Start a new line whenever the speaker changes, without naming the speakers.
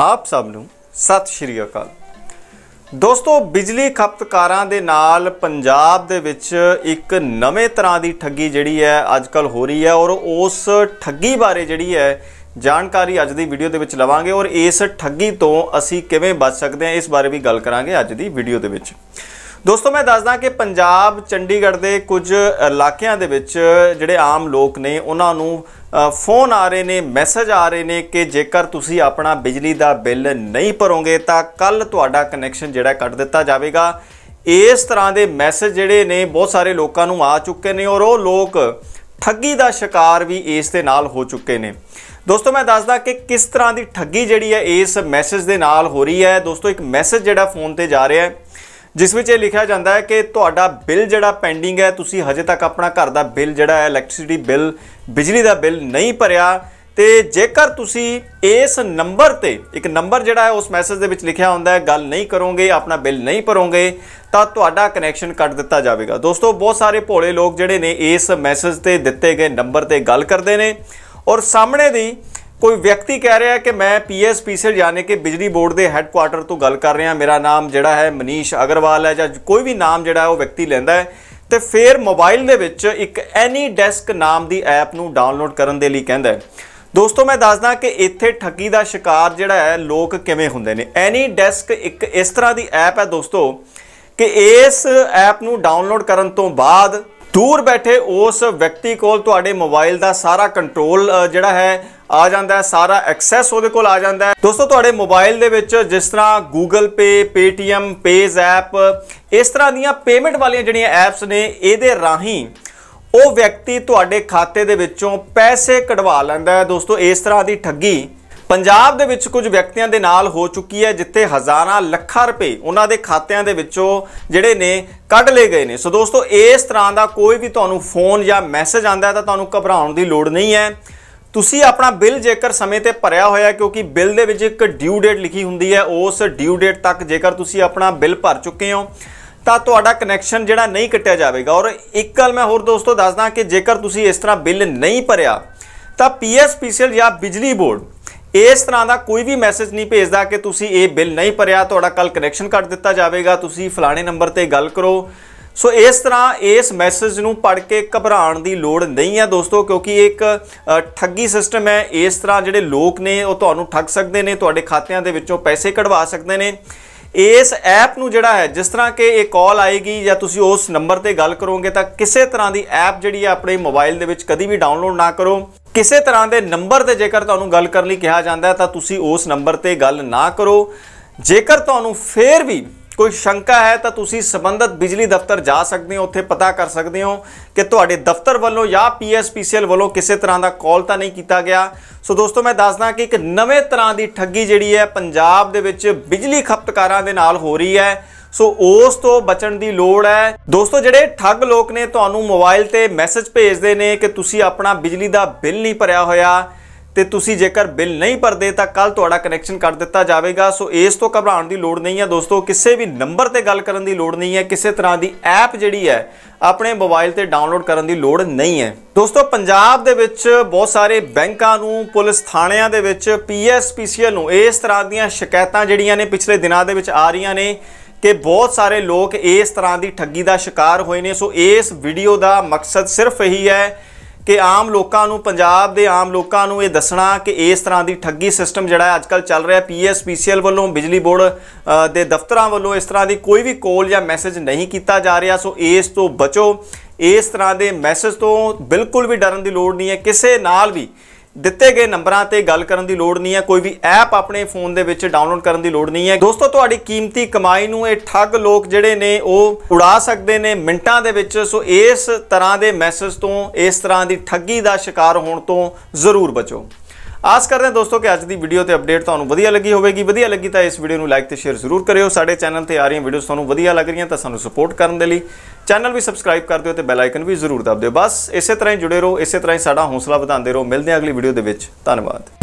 ਆਪ ਸਭ ਨੂੰ ਸਤਿ ਸ਼੍ਰੀ ਅਕਾਲ ਦੋਸਤੋ ਬਿਜਲੀ ਖਪਤਕਾਰਾਂ ਦੇ ਨਾਲ ਪੰਜਾਬ ਦੇ ਵਿੱਚ ਇੱਕ ਨਵੇਂ ਤਰ੍ਹਾਂ ਦੀ ਠੱਗੀ ਜਿਹੜੀ ਹੈ ਅੱਜਕੱਲ ਹੋ ਰਹੀ ਹੈ ਔਰ ਉਸ ਠੱਗੀ ਬਾਰੇ ਜਿਹੜੀ ਹੈ ਜਾਣਕਾਰੀ ਅੱਜ ਦੀ ਵੀਡੀਓ ਦੇ ਵਿੱਚ ਲਵਾਂਗੇ ਔਰ ਇਸ ਠੱਗੀ ਤੋਂ ਅਸੀਂ ਕਿਵੇਂ ਬਚ ਸਕਦੇ ਹਾਂ ਇਸ ਬਾਰੇ ਵੀ ਗੱਲ ਕਰਾਂਗੇ ਅੱਜ ਦੀ ਵੀਡੀਓ ਦੇ ਵਿੱਚ ਦੋਸਤੋ ਮੈਂ ਦੱਸਦਾ ਕਿ ਪੰਜਾਬ ਚੰਡੀਗੜ੍ਹ ਦੇ ਕੁਝ ਇਲਾਕਿਆਂ ਦੇ ਵਿੱਚ ਜਿਹੜੇ ਆਮ ਲੋਕ ਨੇ ਉਹਨਾਂ ਨੂੰ ਫੋਨ ਆ ਰਹੇ ਨੇ ਮੈਸੇਜ ਆ ਰਹੇ ਨੇ ਕਿ ਜੇਕਰ ਤੁਸੀਂ ਆਪਣਾ ਬਿਜਲੀ ਦਾ ਬਿੱਲ ਨਹੀਂ ਭਰੋਗੇ ਤਾਂ ਕੱਲ ਤੁਹਾਡਾ ਕਨੈਕਸ਼ਨ ਜਿਹੜਾ ਕੱਟ ਦਿੱਤਾ ਜਾਵੇਗਾ ਇਸ ਤਰ੍ਹਾਂ ਦੇ ਮੈਸੇਜ ਜਿਹੜੇ ਨੇ ਬਹੁਤ ਸਾਰੇ ਲੋਕਾਂ ਨੂੰ ਆ ਚੁੱਕੇ ਨੇ ਔਰ ਉਹ ਲੋਕ ਠੱਗੀ ਦਾ ਸ਼ਿਕਾਰ ਵੀ ਇਸ ਦੇ ਨਾਲ ਹੋ ਚੁੱਕੇ ਨੇ ਦੋਸਤੋ ਮੈਂ ਦੱਸਦਾ ਕਿ ਕਿਸ ਤਰ੍ਹਾਂ ਦੀ ਠੱਗੀ ਜਿਹੜੀ ਹੈ ਇਸ ਮੈਸੇਜ ਦੇ ਨਾਲ ਹੋ ਰਹੀ ਹੈ ਦੋਸਤੋ ਇੱਕ ਮੈਸੇਜ ਜਿਹੜਾ ਫੋਨ ਤੇ ਜਾ ਰਿਹਾ ਹੈ ਜਿਸ ਵਿੱਚ ਇਹ ਲਿਖਿਆ ਜਾਂਦਾ ਹੈ ਕਿ ਤੁਹਾਡਾ ਬਿੱਲ ਜਿਹੜਾ ਪੈਂਡਿੰਗ ਹੈ ਤੁਸੀਂ ਹਜੇ ਤੱਕ ਆਪਣਾ ਘਰ ਦਾ ਬਿੱਲ ਜਿਹੜਾ ਹੈ ਇਲੈਕਟ੍ਰਿਸਿਟੀ ਬਿੱਲ ਬਿਜਲੀ ਦਾ ਬਿੱਲ ਨਹੀਂ ਭਰਿਆ ਤੇ ਜੇਕਰ ਤੁਸੀਂ ਇਸ ਨੰਬਰ ਤੇ ਇੱਕ ਨੰਬਰ ਜਿਹੜਾ ਹੈ ਉਸ ਮੈਸੇਜ ਦੇ ਵਿੱਚ ਲਿਖਿਆ ਹੁੰਦਾ ਹੈ ਗੱਲ ਨਹੀਂ ਕਰੋਗੇ ਆਪਣਾ ਬਿੱਲ ਨਹੀਂ ਭਰੋਗੇ ਤਾਂ ਤੁਹਾਡਾ ਕਨੈਕਸ਼ਨ ਕੱਟ ਦਿੱਤਾ ਜਾਵੇਗਾ ਦੋਸਤੋ ਬਹੁਤ ਸਾਰੇ ਭੋਲੇ ਲੋਕ ਜਿਹੜੇ ਨੇ ਇਸ ਮੈਸੇਜ ਤੇ ਦਿੱਤੇ ਗਏ ਨੰਬਰ ਤੇ ਗੱਲ ਕਰਦੇ ਨੇ ਔਰ ਸਾਹਮਣੇ ਦੀ ਕੋਈ ਵਿਅਕਤੀ ਕਹਿ ਰਿਹਾ ਕਿ ਮੈਂ ਪੀਐਸਪੀਸੀਐਲ ਜਾਣੇ ਕਿ ਬਿਜਲੀ ਬੋਰਡ ਦੇ ਹੈੱਡਕੁਆਰਟਰ ਤੋਂ ਗੱਲ ਕਰ ਰਿਹਾ ਮੇਰਾ ਨਾਮ ਜਿਹੜਾ ਹੈ ਮਨੀਸ਼ ਅਗਰਵਾਲ ਹੈ ਜਾਂ ਕੋਈ ਵੀ ਨਾਮ ਜਿਹੜਾ ਉਹ ਵਿਅਕਤੀ ਲੈਂਦਾ ਹੈ ਤੇ ਫਿਰ ਮੋਬਾਈਲ ਦੇ ਵਿੱਚ ਇੱਕ ਐਨੀ ਡੈਸਕ ਨਾਮ ਦੀ ਐਪ ਨੂੰ ਡਾਊਨਲੋਡ ਕਰਨ ਦੇ ਲਈ ਕਹਿੰਦਾ ਦੋਸਤੋ ਮੈਂ ਦੱਸਦਾ ਕਿ ਇੱਥੇ ਠੱਗੀ ਦਾ ਸ਼ਿਕਾਰ ਜਿਹੜਾ ਹੈ ਲੋਕ ਕਿਵੇਂ ਹੁੰਦੇ ਨੇ ਐਨੀ ਡੈਸਕ ਇੱਕ ਇਸ ਤਰ੍ਹਾਂ ਦੀ ਐਪ ਹੈ ਦੋਸਤੋ ਕਿ ਇਸ ਐਪ ਨੂੰ ਡਾਊਨਲੋਡ ਕਰਨ ਤੋਂ ਬਾਅਦ ਦੂਰ ਬੈਠੇ ਉਸ ਵਿਅਕਤੀ ਕੋਲ ਤੁਹਾਡੇ ਮੋਬਾਈਲ ਦਾ ਸਾਰਾ ਕੰਟਰੋਲ ਜਿਹੜਾ ਹੈ ਆ ਜਾਂਦਾ ਹੈ ਸਾਰਾ ਐਕਸੈਸ ਉਹਦੇ ਕੋਲ ਆ ਜਾਂਦਾ ਹੈ ਦੋਸਤੋ ਤੁਹਾਡੇ ਮੋਬਾਈਲ ਦੇ ਵਿੱਚ ਜਿਸ ਤਰ੍ਹਾਂ Google Pay Paytm ਐਪ ਇਸ ਤਰ੍ਹਾਂ ਦੀਆਂ ਪੇਮੈਂਟ ਵਾਲੀਆਂ ਜਿਹੜੀਆਂ ਐਪਸ ਨੇ ਇਹਦੇ ਰਾਹੀਂ ਉਹ ਵਿਅਕਤੀ ਤੁਹਾਡੇ ਖਾਤੇ ਦੇ ਵਿੱਚੋਂ ਪੈਸੇ ਕਢਵਾ ਲੈਂਦਾ ਹੈ ਦੋਸਤੋ ਇਸ ਤਰ੍ਹਾਂ ਦੀ ਠੱਗੀ ਪੰਜਾਬ ਦੇ ਵਿੱਚ ਕੁਝ ਵਿਅਕਤੀਆਂ ਦੇ ਨਾਲ ਹੋ ਚੁੱਕੀ ਹੈ ਜਿੱਥੇ ਹਜ਼ਾਰਾਂ ਲੱਖਾਂ ਰੁਪਏ ਉਹਨਾਂ ਦੇ ਖਾਤਿਆਂ ਦੇ ਵਿੱਚੋਂ ਜਿਹੜੇ ਨੇ ਕੱਢ ਲਏ ਗਏ ਨੇ ਸੋ ਦੋਸਤੋ ਇਸ ਤਰ੍ਹਾਂ ਦਾ ਕੋਈ ਵੀ ਤੁਹਾਨੂੰ ਫੋਨ ਜਾਂ ਮੈਸੇਜ ਆਂਦਾ ਹੈ ਤਾਂ ਤੁਹਾਨੂੰ ਘਬਰਾਉਣ ਦੀ ਲੋੜ ਨਹੀਂ ਹੈ ਤੁਸੀਂ ਆਪਣਾ ਬਿੱਲ ਜੇਕਰ ਸਮੇਂ ਤੇ ਭਰਿਆ ਹੋਇਆ ਕਿਉਂਕਿ ਬਿੱਲ ਦੇ ਵਿੱਚ ਇੱਕ ਡਿਊ ਡੇਟ ਲਿਖੀ ਹੁੰਦੀ ਹੈ ਉਸ ਡਿਊ ਡੇਟ ਤੱਕ ਜੇਕਰ ਤੁਸੀਂ ਆਪਣਾ ਬਿੱਲ ਭਰ ਚੁੱਕੇ ਹੋ ਤਾਂ ਤੁਹਾਡਾ ਕਨੈਕਸ਼ਨ ਜਿਹੜਾ ਨਹੀਂ ਕੱਟਿਆ ਜਾਵੇਗਾ ਔਰ ਇੱਕ ਗੱਲ ਮੈਂ ਹੋਰ ਦੋਸਤੋ ਦੱਸਦਾ ਕਿ ਜੇਕਰ ਤੁਸੀਂ ਇਸ ਤਰ੍ਹਾਂ ਬਿੱਲ ਨਹੀਂ ਭਰਿਆ ਤਾਂ ਪੀਐਸਪੀਸੀਐਲ ਜਾਂ ਬਿਜਲੀ ਬੋਰਡ ਇਸ ਤਰ੍ਹਾਂ ਦਾ ਕੋਈ ਵੀ ਮੈਸੇਜ ਨਹੀਂ ਭੇਜਦਾ ਕਿ ਤੁਸੀਂ ਇਹ ਬਿੱਲ ਨਹੀਂ ਭਰਿਆ ਤੁਹਾਡਾ ਕੱਲ ਕਨੈਕਸ਼ਨ ਕੱਟ ਦਿੱਤਾ ਜਾਵੇਗਾ ਤੁਸੀਂ ਫਲਾਣੇ ਨੰਬਰ ਤੇ ਗੱਲ ਕਰੋ ਸੋ ਇਸ ਤਰ੍ਹਾਂ ਇਸ ਮੈਸੇਜ ਨੂੰ ਪੜ੍ਹ ਕੇ ਘਬਰਾਉਣ ਦੀ ਲੋੜ ਨਹੀਂ ਹੈ ਦੋਸਤੋ ਕਿਉਂਕਿ ਇੱਕ ਠੱਗੀ ਸਿਸਟਮ ਹੈ ਇਸ ਤਰ੍ਹਾਂ ਜਿਹੜੇ ਲੋਕ ਨੇ ਉਹ ਤੁਹਾਨੂੰ ਠੱਗ ਸਕਦੇ ਨੇ ਤੁਹਾਡੇ ਖਾਤਿਆਂ ਦੇ ਵਿੱਚੋਂ ਪੈਸੇ ਕਢਵਾ ਸਕਦੇ ਨੇ ਇਸ ਐਪ ਨੂੰ ਜਿਹੜਾ ਹੈ ਜਿਸ ਤਰ੍ਹਾਂ ਕਿ ਇਹ ਕਾਲ ਆਏਗੀ ਜਾਂ ਤੁਸੀਂ ਉਸ ਨੰਬਰ ਤੇ ਗੱਲ ਕਰੋਗੇ ਤਾਂ ਕਿਸੇ ਤਰ੍ਹਾਂ ਦੀ ਐਪ ਜਿਹੜੀ ਹੈ ਆਪਣੇ ਮੋਬਾਈਲ ਦੇ ਵਿੱਚ ਕਦੀ ਵੀ ਡਾਊਨਲੋਡ ਨਾ ਕਰੋ ਕਿਸੇ ਤਰ੍ਹਾਂ ਦੇ ਨੰਬਰ ਤੇ ਜੇਕਰ ਤੁਹਾਨੂੰ ਗੱਲ ਕਰਨ ਲਈ ਕਿਹਾ ਜਾਂਦਾ ਤਾਂ ਤੁਸੀਂ ਉਸ ਨੰਬਰ ਤੇ ਗੱਲ ਨਾ ਕਰੋ ਜੇਕਰ ਤੁਹਾਨੂੰ ਫੇਰ ਵੀ ਕੋਈ ਸ਼ੰਕਾ ਹੈ ਤਾਂ ਤੁਸੀਂ ਸਬੰਧਤ ਬਿਜਲੀ ਦਫ਼ਤਰ ਜਾ ਸਕਦੇ ਹੋ ਉੱਥੇ ਪਤਾ ਕਰ ਸਕਦੇ ਹੋ ਕਿ ਤੁਹਾਡੇ ਦਫ਼ਤਰ ਵੱਲੋਂ ਜਾਂ ਪੀਐਸਪੀਸੀਐਲ ਵੱਲੋਂ ਕਿਸੇ ਤਰ੍ਹਾਂ ਦਾ ਕਾਲ ਤਾਂ ਨਹੀਂ ਕੀਤਾ ਗਿਆ ਸੋ ਦੋਸਤੋ ਮੈਂ ਦੱਸਦਾ ਕਿ ਇੱਕ ਨਵੇਂ ਤਰ੍ਹਾਂ ਦੀ ਠੱਗੀ ਜਿਹੜੀ ਹੈ ਪੰਜਾਬ ਦੇ ਵਿੱਚ ਬਿਜਲੀ ਖਪਤਕਾਰਾਂ ਦੇ ਨਾਲ ਹੋ ਰਹੀ ਹੈ ਸੋ ਉਸ ਤੋਂ ਬਚਣ ਦੀ ਲੋੜ ਹੈ ਦੋਸਤੋ ਜਿਹੜੇ ਠੱਗ ਲੋਕ ਨੇ ਤੁਹਾਨੂੰ ਮੋਬਾਈਲ ਤੇ ਮੈਸੇਜ ਭੇਜਦੇ ਨੇ ਕਿ ਤੁਸੀਂ ਆਪਣਾ ਬਿਜਲੀ ਦਾ ਬਿੱਲ ਨਹੀਂ ਭਰਿਆ ਹੋਇਆ ਤੇ ਤੁਸੀਂ ਜੇਕਰ ਬਿੱਲ ਨਹੀਂ ਭਰਦੇ ਤਾਂ ਕੱਲ ਤੁਹਾਡਾ ਕਨੈਕਸ਼ਨ ਕੱਟ ਦਿੱਤਾ ਜਾਵੇਗਾ ਸੋ ਇਸ ਤੋਂ ਘਬਰਾਉਣ ਦੀ ਲੋੜ ਨਹੀਂ ਹੈ ਦੋਸਤੋ ਕਿਸੇ ਵੀ ਨੰਬਰ ਤੇ ਗੱਲ ਕਰਨ ਦੀ ਲੋੜ ਨਹੀਂ ਹੈ ਕਿਸੇ ਤਰ੍ਹਾਂ ਦੀ ਐਪ ਜਿਹੜੀ ਹੈ ਆਪਣੇ ਮੋਬਾਈਲ ਤੇ ਡਾਊਨਲੋਡ ਕਰਨ ਦੀ ਲੋੜ ਨਹੀਂ ਹੈ ਦੋਸਤੋ ਪੰਜਾਬ ਦੇ ਵਿੱਚ ਬਹੁਤ ਸਾਰੇ ਬੈਂਕਾਂ ਨੂੰ ਪੁਲਿਸ ਥਾਣਿਆਂ ਦੇ ਵਿੱਚ ਪੀਐਸਪੀਸੀਐਲ ਨੂੰ ਇਸ ਤਰ੍ਹਾਂ ਦੀਆਂ ਸ਼ਿਕਾਇਤਾਂ ਜਿਹੜੀਆਂ ਨੇ ਪਿਛਲੇ ਦਿਨਾਂ ਦੇ ਵਿੱਚ ਆ ਰਹੀਆਂ ਨੇ ਕਿ ਬਹੁਤ ਸਾਰੇ ਲੋਕ ਇਸ ਤਰ੍ਹਾਂ ਦੀ ਠੱਗੀ ਦਾ ਸ਼ਿਕਾਰ ਹੋਏ ਨੇ ਸੋ ਇਸ ਵੀਡੀਓ ਦਾ ਮਕਸਦ ਸਿਰਫ ਇਹੀ ਹੈ ਕਿ ਆਮ ਲੋਕਾਂ ਨੂੰ ਪੰਜਾਬ ਦੇ ਆਮ ਲੋਕਾਂ ਨੂੰ ਇਹ ਦੱਸਣਾ ਕਿ ਇਸ ਤਰ੍ਹਾਂ ਦੀ ਠੱਗੀ ਸਿਸਟਮ ਜਿਹੜਾ ਹੈ ਅੱਜਕੱਲ ਚੱਲ ਰਿਹਾ ਪੀਐਸਪੀਸੀਐਲ ਵੱਲੋਂ ਬਿਜਲੀ ਬੋਰਡ ਦੇ ਦਫ਼ਤਰਾਂ ਵੱਲੋਂ ਇਸ ਤਰ੍ਹਾਂ ਦੀ ਕੋਈ ਵੀ ਕਾਲ ਜਾਂ ਮੈਸੇਜ ਨਹੀਂ ਕੀਤਾ ਜਾ ਰਿਹਾ ਸੋ ਇਸ ਤੋਂ ਬਚੋ ਇਸ ਤਰ੍ਹਾਂ ਦੇ ਮੈਸੇਜ ਤੋਂ ਬਿਲਕੁਲ ਵੀ ਡਰਨ ਦੀ ਲੋੜ ਨਹੀਂ ਹੈ ਕਿਸੇ ਨਾਲ ਵੀ ਦਿੱਤੇ ਗਏ ਨੰਬਰਾਂ ਤੇ ਗੱਲ ਕਰਨ ਦੀ ਲੋੜ ਨਹੀਂ ਹੈ ਕੋਈ ਵੀ ਐਪ ਆਪਣੇ ਫੋਨ ਦੇ ਵਿੱਚ ਡਾਊਨਲੋਡ ਕਰਨ ਦੀ ਲੋੜ ਨਹੀਂ ਹੈ ਦੋਸਤੋ ਤੁਹਾਡੀ ਕੀਮਤੀ ਕਮਾਈ ਨੂੰ ਇਹ ਠੱਗ ਲੋਕ ਜਿਹੜੇ ਨੇ ਉਹ ਉਡਾ ਸਕਦੇ ਨੇ ਮਿੰਟਾਂ ਦੇ ਵਿੱਚ ਸੋ ਇਸ ਤਰ੍ਹਾਂ ਦੇ ਮੈਸੇਜ ਤੋਂ ਇਸ ਤਰ੍ਹਾਂ ਦੀ ਠੱਗੀ ਦਾ ਸ਼ਿਕਾਰ ਹੋਣ ਤੋਂ ਜ਼ਰੂਰ ਬਚੋ ਆਸ ਕਰਦੇ ਹਾਂ ਦੋਸਤੋ ਕਿ ਅੱਜ ਦੀ ਵੀਡੀਓ ਤੇ ਅਪਡੇਟ ਤੁਹਾਨੂੰ ਵਧੀਆ ਲੱਗੀ ਹੋਵੇਗੀ ਵਧੀਆ ਲੱਗੀ ਤਾਂ ਇਸ ਵੀਡੀਓ ਨੂੰ ਲਾਈਕ ਤੇ ਸ਼ੇਅਰ ਜ਼ਰੂਰ ਕਰਿਓ ਸਾਡੇ ਚੈਨਲ ਤੇ ਆ ਰਹੀਆਂ ਵੀਡੀਓਜ਼ ਤੁਹਾਨੂੰ ਵਧੀਆ ਲੱਗ ਰਹੀਆਂ ਤਾਂ ਸਾਨੂੰ ਸਪੋਰਟ ਕਰਨ ਦੇ ਲਈ ਚੈਨਲ ਵੀ ਸਬਸਕ੍ਰਾਈਬ ਕਰ ਦਿਓ ਤੇ ਬੈਲ ਆਈਕਨ ਵੀ ਜ਼ਰੂਰ ਦਬਾ ਦਿਓ ਬਸ ਇਸੇ ਤਰ੍ਹਾਂ ਹੀ ਜੁੜੇ ਰਹੋ ਇਸੇ ਤਰ੍ਹਾਂ ਹੀ ਸਾਡਾ ਹੌਸਲਾ ਵਧਾਉਂਦੇ ਰਹੋ ਮਿਲਦੇ ਹਾਂ ਅਗਲੀ ਵੀਡੀਓ ਦੇ ਵਿੱਚ ਧੰਨਵਾਦ